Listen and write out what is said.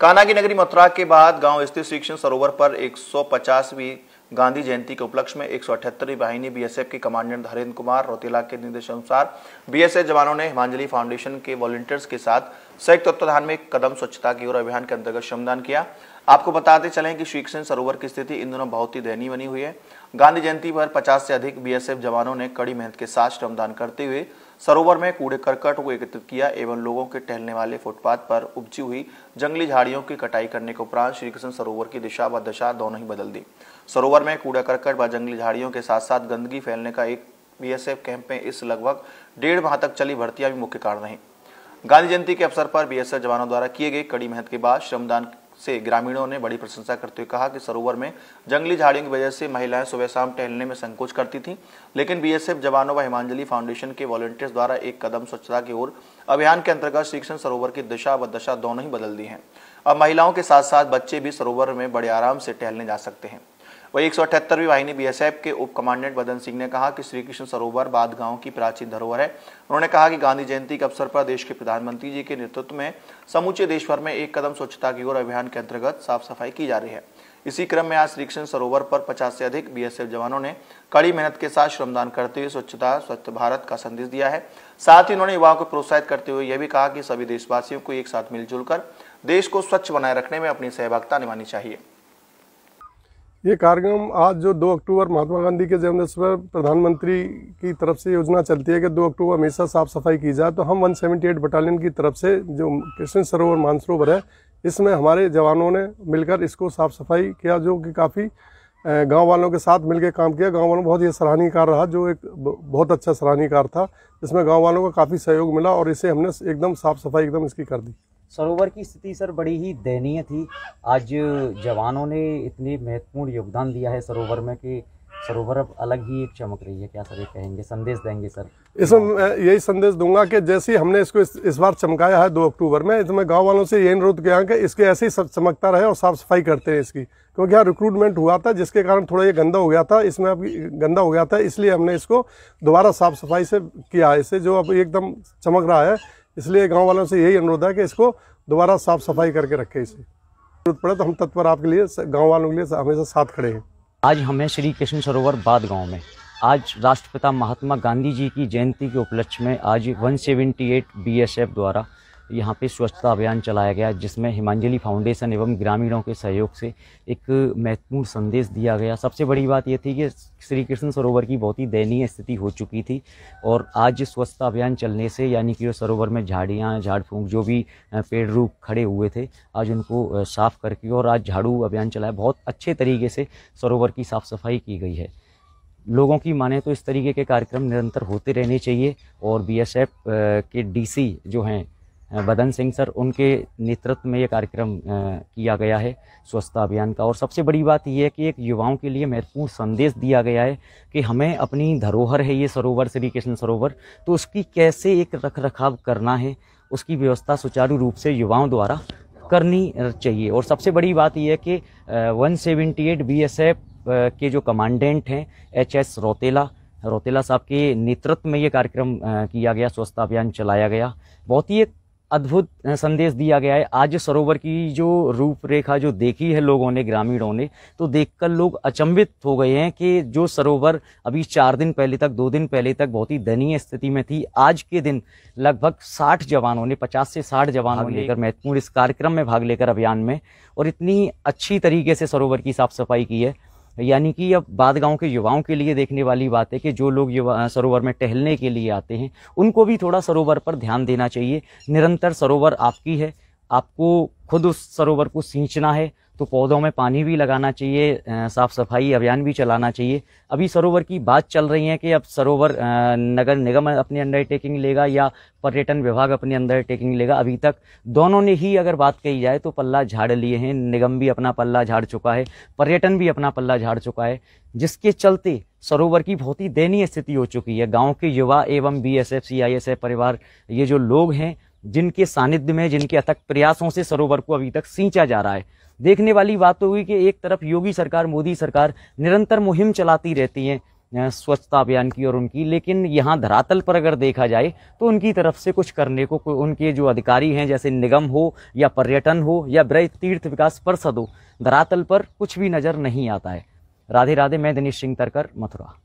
काना की नगरी मथुरा के बाद गांव स्थित शिक्षण सरोवर पर 150वीं गांधी जयंती के उपलक्ष्य में एक वाहिनी बीएसएफ के कमांडेंट हरेंद्र कुमार रोतेला के अनुसार बीएसएफ जवानों ने हिमांजलि फाउंडेशन के वॉलंटियर्स के साथ संयुक्त तत्वाधान में कदम स्वच्छता की ओर अभियान के अंतर्गत श्रमदान किया आपको बताते चले कि शिक्षण सरोवर की स्थिति इन दोनों बहुत ही दयनीय बनी हुई है गांधी जयंती पर 50 से अधिक बीएसएफ जवानों ने कड़ी मेहनत के साथ श्रमदान करते हुए सरोवर में कूड़े करकट को एकत्रित किया एवं लोगों के टहलने वाले फुटपाथ पर उपजी हुई जंगली झाड़ियों की कटाई करने के उपरांत श्रीकृष्ण सरोवर की दिशा व दशा दोनों ही बदल दी सरोवर में कूड़ा करकट व जंगली झाड़ियों के साथ साथ गंदगी फैलने का एक एफ कैंप में इस लगभग डेढ़ माह तक चली भर्तियां भी मुख्य कारण रही गांधी जयंती के अवसर पर बीएसएफ जवानों द्वारा किए गए कड़ी मेहनत के बाद श्रमदान से ग्रामीणों ने बड़ी प्रशंसा करते हुए कहा कि सरोवर में जंगली झाड़ियों की वजह से महिलाएं सुबह शाम टहलने में संकोच करती थीं लेकिन बीएसएफ जवानों व हिमांजलि फाउंडेशन के वॉलंटियर्स द्वारा एक कदम स्वच्छता की ओर अभियान के अंतर्गत शिक्षण सरोवर की दिशा व दशा दोनों ही बदल दी है अब महिलाओं के साथ साथ बच्चे भी सरोवर में बड़े आराम से टहलने जा सकते हैं वही एक सौ अठहत्तरवीं वाहिनी बीएसएफ के उप कमांडेंट बदन सिंह ने कहा कि श्री कृष्ण सरोवर बाद गांव की प्राचीन धरोहर है उन्होंने कहा कि गांधी जयंती के अवसर पर देश के प्रधानमंत्री जी के नेतृत्व में समूचे देश भर में एक कदम स्वच्छता की ओर अभियान के अंतर्गत साफ सफाई की जा रही है इसी क्रम में आज श्री कृष्ण सरोवर पर पचास से अधिक बी जवानों ने कड़ी मेहनत के साथ श्रमदान करते हुए स्वच्छता स्वच्छ भारत का संदेश दिया है साथ ही उन्होंने युवाओं को प्रोत्साहित करते हुए यह भी कहा कि सभी देशवासियों को एक साथ मिलजुल कर देश को स्वच्छ बनाए रखने में अपनी सहभागिता निभानी चाहिए ये कार्यक्रम आज जो 2 अक्टूबर महात्मा गांधी के जन्मदिवस पर प्रधानमंत्री की तरफ से योजना चलती है कि 2 अक्टूबर हमेशा साफ सफाई की जाए तो हम 178 बटालियन की तरफ से जो कृष्ण सरोवर मानसरोवर है इसमें हमारे जवानों ने मिलकर इसको साफ सफाई किया जो कि काफ़ी गांव वालों के साथ मिलकर काम किया गाँव वालों बहुत ही सराहनीय कार्य रहा जो एक बहुत अच्छा सराहनीय कार्य था इसमें गाँव वालों का काफ़ी सहयोग मिला और इसे हमने एकदम साफ़ सफाई एकदम इसकी कर दी सरोवर की स्थिति सर बड़ी ही दयनीय थी आज जवानों ने इतने महत्वपूर्ण योगदान दिया है सरोवर में कि सरोवर अब अलग ही एक चमक रही है क्या सर ये कहेंगे संदेश देंगे सर इसमें यही संदेश दूंगा कि जैसे हमने इसको इस, इस बार चमकाया है दो अक्टूबर में इसमें गांव वालों से ये अनुरोध किया कि इसके ऐसे ही चमकता रहे और साफ सफाई करते हैं इसकी क्योंकि यहाँ रिक्रूटमेंट हुआ था जिसके कारण थोड़ा ये गंदा हो गया था इसमें अब गंदा हो गया था इसलिए हमने इसको दोबारा साफ सफाई से किया है जो अब एकदम चमक रहा है इसलिए गाँव वालों से यही अनुरोध है कि इसको दोबारा साफ सफाई करके रखें इसे जरूरत पड़े तो हम तत्पर आपके लिए गाँव वालों के लिए हमेशा साथ खड़े हैं आज हमें श्री कृष्ण सरोवर बाद गाँव में आज राष्ट्रपिता महात्मा गांधी जी की जयंती के उपलक्ष्य में आज 178 बीएसएफ द्वारा यहाँ पे स्वच्छता अभियान चलाया गया जिसमें हिमांजलि फाउंडेशन एवं ग्रामीणों के सहयोग से एक महत्वपूर्ण संदेश दिया गया सबसे बड़ी बात यह थी कि श्री कृष्ण सरोवर की बहुत ही दयनीय स्थिति हो चुकी थी और आज स्वच्छता अभियान चलने से यानी कि सरोवर में झाड़ियाँ झाड़ फूँक जो भी पेड़ रूप खड़े हुए थे आज उनको साफ़ करके और आज झाड़ू अभियान चलाया बहुत अच्छे तरीके से सरोवर की साफ़ सफाई की गई है लोगों की माने तो इस तरीके के कार्यक्रम निरंतर होते रहने चाहिए और बीएसएफ के डीसी जो हैं बदन सिंह सर उनके नेतृत्व में ये कार्यक्रम किया गया है स्वच्छता अभियान का और सबसे बड़ी बात यह है कि एक युवाओं के लिए महत्वपूर्ण संदेश दिया गया है कि हमें अपनी धरोहर है ये सरोवर श्री कृष्ण सरोवर तो उसकी कैसे एक रख रखाव करना है उसकी व्यवस्था सुचारू रूप से युवाओं द्वारा करनी चाहिए और सबसे बड़ी बात यह है कि one seventy eight B S F के जो कमांडेंट हैं एच एस रोतेला रोतेला साहब के नेतृत्व में ये कार्यक्रम किया गया स्वच्छता अभियान चलाया गया बहुत ही एक अद्भुत संदेश दिया गया है आज सरोवर की जो रूपरेखा जो देखी है लोगों ने ग्रामीणों ने तो देखकर लोग अचंभित हो गए हैं कि जो सरोवर अभी चार दिन पहले तक दो दिन पहले तक बहुत ही दयनीय स्थिति में थी आज के दिन लगभग साठ जवानों ने पचास से साठ जवानों ने लेकर महत्वपूर्ण इस कार्यक्रम में भाग लेकर अभियान में और इतनी अच्छी तरीके से सरोवर की साफ सफाई की है यानी कि अब बाद गांव के युवाओं के लिए देखने वाली बात है कि जो लोग सरोवर में टहलने के लिए आते हैं उनको भी थोड़ा सरोवर पर ध्यान देना चाहिए निरंतर सरोवर आपकी है आपको खुद उस सरोवर को सींचना है तो पौधों में पानी भी लगाना चाहिए साफ़ सफाई अभियान भी चलाना चाहिए अभी सरोवर की बात चल रही है कि अब सरोवर नगर निगम अपनी अंडरटेकिंग लेगा या पर्यटन विभाग अपनी अंडरटेकिंग लेगा अभी तक दोनों ने ही अगर बात कही जाए तो पल्ला झाड़ लिए हैं निगम भी अपना पल्ला झाड़ चुका है पर्यटन भी अपना पल्ला झाड़ चुका है जिसके चलते सरोवर की बहुत ही दयनीय स्थिति हो चुकी है गाँव के युवा एवं B S F C I S F परिवार ये जो लोग हैं जिनके सानिध्य में जिनके अथक प्रयासों से सरोवर को अभी तक सींचा जा रहा है देखने वाली बात तो हुई कि एक तरफ योगी सरकार मोदी सरकार निरंतर मुहिम चलाती रहती है स्वच्छता अभियान की और उनकी लेकिन यहाँ धरातल पर अगर देखा जाए तो उनकी तरफ से कुछ करने को उनके जो अधिकारी हैं जैसे निगम हो या पर्यटन हो या ब्रज तीर्थ विकास परिषद हो धरातल पर कुछ भी नज़र नहीं आता है राधे राधे मैं दिनेश सिंह तरकर मथुरा